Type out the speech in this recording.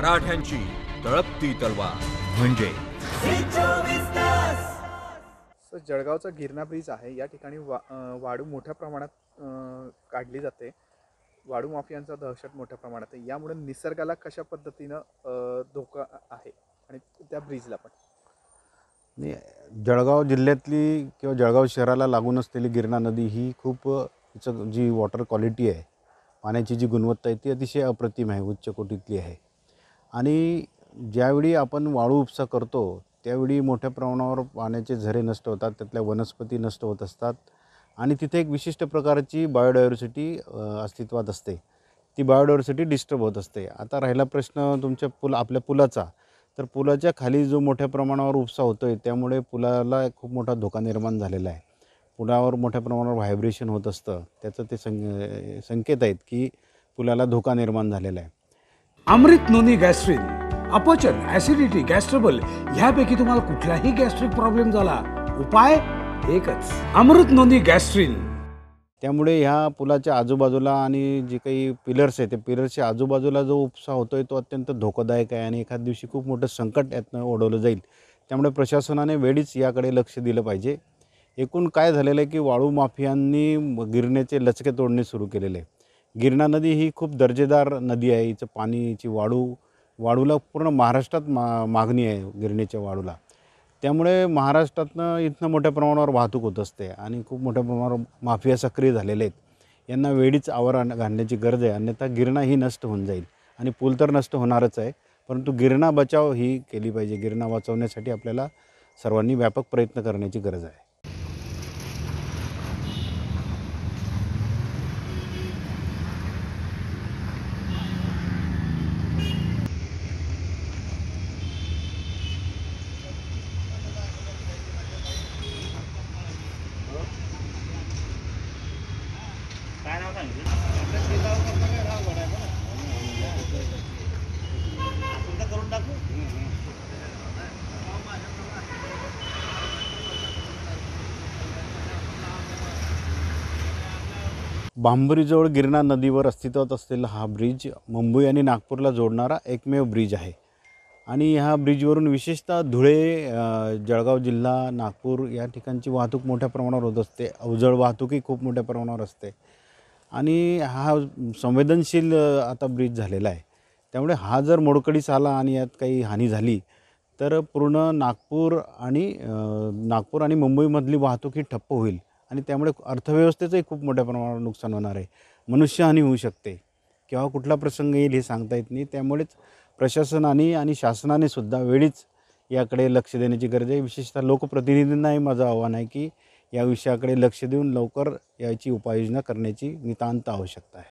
मराठ्यांची तळपती तलवार म्हणजे जळगावचा गिरणा ब्रिज आहे या ठिकाणी वा वाळू मोठ्या प्रमाणात काढली जाते वाळू माफियांचा दहशत मोठ्या प्रमाणात आहे यामुळे निसर्गाला कशा पद्धतीनं धोका आहे आणि त्या ब्रिजला पण जळगाव जिल्ह्यातली किंवा जळगाव शहराला लागून असलेली गिरणा नदी ही खूप तिचं जी वॉटर क्वालिटी आहे पाण्याची जी गुणवत्ता आहे ती अतिशय अप्रतिम आहे उच्च कोटीतली आहे आणि ज्यावेळी आपण वाळू उपसा करतो त्यावेळी मोठ्या प्रमाणावर पाण्याचे झरे नष्ट होतात त्यातल्या वनस्पती नष्ट होत असतात आणि तिथे एक विशिष्ट प्रकारची बायोडायव्हर्सिटी अस्तित्वात असते ती बायोडायव्हर्सिटी डिस्टर्ब होत असते आता राहिला प्रश्न तुमच्या पुल आपल्या पुलाचा तर पुलाच्या खाली जो मोठ्या प्रमाणावर उपसा होतो आहे त्यामुळे पुलाला खूप मोठा धोका निर्माण झालेला आहे पुलावर मोठ्या प्रमाणावर व्हायब्रेशन होत असतं त्याचं ते संकेत आहेत की पुलाला धोका निर्माण झालेला आहे अमृत नोनी गॅस्ट्रिन अपचन ऍसिडिटी गॅस्ट्रबल ह्यापैकी तुम्हाला कुठलाही गॅस्ट्रिक प्रॉब्लेम झाला उपाय एकच अमृत नोनी गॅस्ट्रिन त्यामुळे ह्या पुलाच्या आजूबाजूला आणि जे काही पिलर्स आहे ते पिलर्सच्या आजूबाजूला जो उपसा होतोय तो अत्यंत धोकादायक आहे आणि एखाद दिवशी खूप मोठं संकट यातनं ओढवलं जाईल त्यामुळे प्रशासनाने वेळीच याकडे लक्ष दिलं पाहिजे एकूण काय झालेलं आहे की वाळू माफियांनी गिरण्याचे लचके तोडणे सुरू केलेले आहे गिरणा नदी ही खूप दर्जेदार नदी आहे हिचं पाणीची वाळू वाळूला पूर्ण महाराष्ट्रात मा मागणी आहे गिरणीच्या वाळूला त्यामुळे महाराष्ट्रातनं इथनं मोठ्या प्रमाणावर वाहतूक होत असते आणि खूप मोठ्या प्रमाणावर माफिया सक्रिय झालेले आहेत यांना वेळीच आवर घालण्याची गरज आहे अन्यथा गिरणा ही नष्ट होऊन जाईल आणि पूल तर नष्ट होणारच आहे परंतु गिरणा बचाव ही केली पाहिजे गिरणा वाचवण्यासाठी आपल्याला सर्वांनी व्यापक प्रयत्न करण्याची गरज आहे बांबुरीजवळ गिरणा नदीवर अस्तित्वात असलेला हा ब्रिज मुंबई आणि नागपूरला जोडणारा एकमेव ब्रिज आहे आणि ह्या ब्रिजवरून विशेषतः धुळे जळगाव जिल्हा नागपूर या ठिकाणची वाहतूक मोठ्या प्रमाणावर होत असते अवजड वाहतूकही खूप मोठ्या प्रमाणावर असते आणि हा संवेदनशील आता ब्रिज झालेला आहे त्यामुळे हा जर मोडकडीस आला आणि यात काही हानी झाली तर पूर्ण नागपूर आणि नागपूर आणि मुंबईमधली वाहतूक ही ठप्प होईल आणि त्यामुळे अर्थव्यवस्थेचंही खूप मोठ्या प्रमाणावर नुकसान होणार आहे मनुष्यहानी होऊ शकते किंवा कुठला प्रसंग येईल हे सांगता येत नाही त्यामुळेच प्रशासनाने आणि शासनाने सुद्धा वेळीच याकडे लक्ष देण्याची गरज आहे विशेषतः लोकप्रतिनिधींनाही माझं आव्हान आहे की या विषयाकडे लक्ष देऊन लवकर याची उपाययोजना करण्याची नितांत आवश्यकता आहे